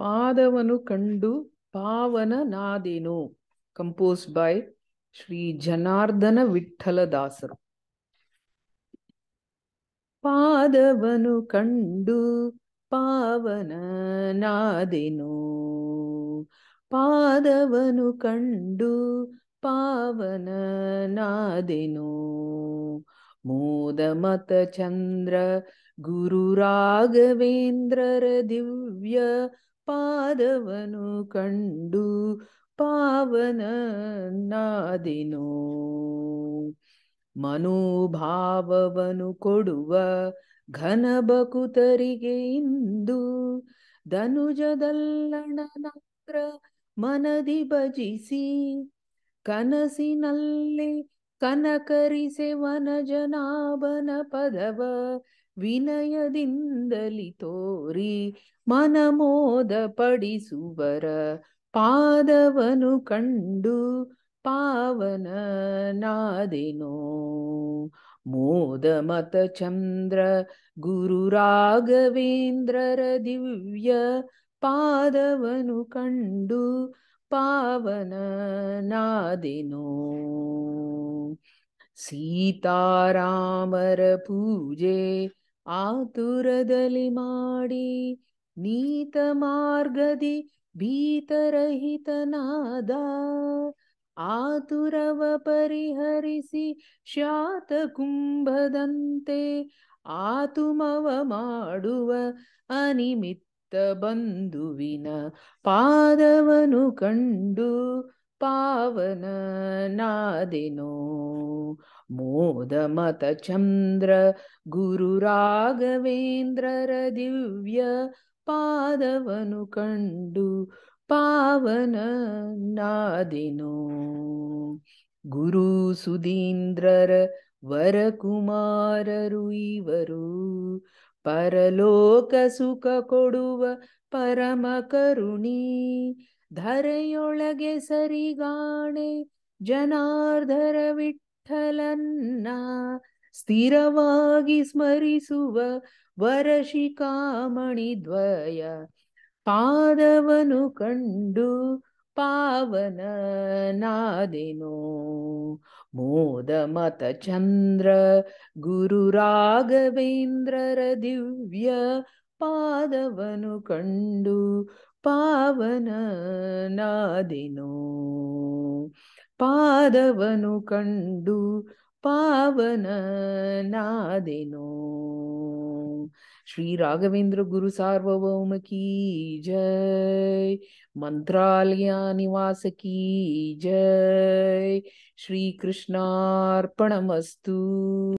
ಪಾದವನು ಕಂಡು ಪಾವನ ನಾದೇನು ಕಂಪೋಸ್ ಬೈ ಶ್ರೀ ಜನಾರ್ದನ ವಿಠಲದಾಸರು ಪಾದವನು ಕಂಡು ಪಾವನ ನಾದೇನು ಪಾದವನು ಕಂಡು ಪಾವನ ನಾದೇನು ಮೋದ ಮತ ಚಂದ್ರ ಗುರು ರಾಘವೇಂದ್ರರ ದಿವ್ಯ ಪಾದವನು ಕಂಡು ಪಾವನನ್ನಾದಿನೋ ಮನೋಭಾವವನು ಕೊಡುವ ಘನ ಬಕುತರಿಗೆ ಇಂದು ಧನುಜದಲ್ಲಣನಗ್ರ ಮನದಿ ಭಜಿಸಿ ಕನಸಿನಲ್ಲಿ ಕನಕರಿಸೆ ವನ ಜನಾಭನ ಪದವ ವಿನಯದಿಂದಲಿ ತೋರಿ ಮನಮೋದ ಪಡಿಸುವರ ಪಾದವನು ಕಂಡು ಪಾವನ ನಾದೆನೋ ಮೋದ ಮತ ಚಂದ್ರ ಗುರು ರಾಘವೇಂದ್ರರ ದಿವ್ಯ ಪಾದವನು ಕಂಡು ಪಾವನ ನಾದೆನೋ ಸೀತಾರಾಮರ ಪೂಜೆ ಆತುರದಲ್ಲಿ ಮಾಡಿ ನೀತ ಮಾರ್ಗದಿ ಭೀತರಹಿತನಾದ ಆತುರವ ಪರಿಹರಿಸಿ ಶಾತ ಕುಂಭದಂತೆ ಆತುಮವ ಮಾಡುವ ಅನಿಮಿತ್ತ ಬಂಧುವಿನ ಪಾದವನು ಕಂಡು पावननादिनो मोदमतचन्द्र गुरुराघवेन्द्ररदिव्य दिव्य पादवनुकण्डु पावन नादिनो गुरु सुधीन्द्रर वरकुमाररु इवरु परलोकसुखकोडुव परमकरुणी ಧರೆಯೊಳಗೆ ಸರಿಗಾಣೆ ಜನಾರ್ಧರ ವಿಠಲನ್ನ ಸ್ಥಿರವಾಗಿ ಸ್ಮರಿಸುವ ವರಶಿಕಾಮಣಿ ದ್ವಯ ಪಾದವನು ಕಂಡು ಪಾವನ ಮೋದ ಮತ ಚಂದ್ರ ಗುರು ರಾಘವೇಂದ್ರರ ದಿವ್ಯ ಪಾದವನು ಕಂಡು ಪಾವನ ನಾದಿನೋ ಪಾದವನು ಕಂಡು ಪಾವನ ನಾದಿನೋ श्री राघवेंद्र गुरु सार्वभौम की जय मंत्रालया निवास की जय श्री कृष्णार्पणमस्तु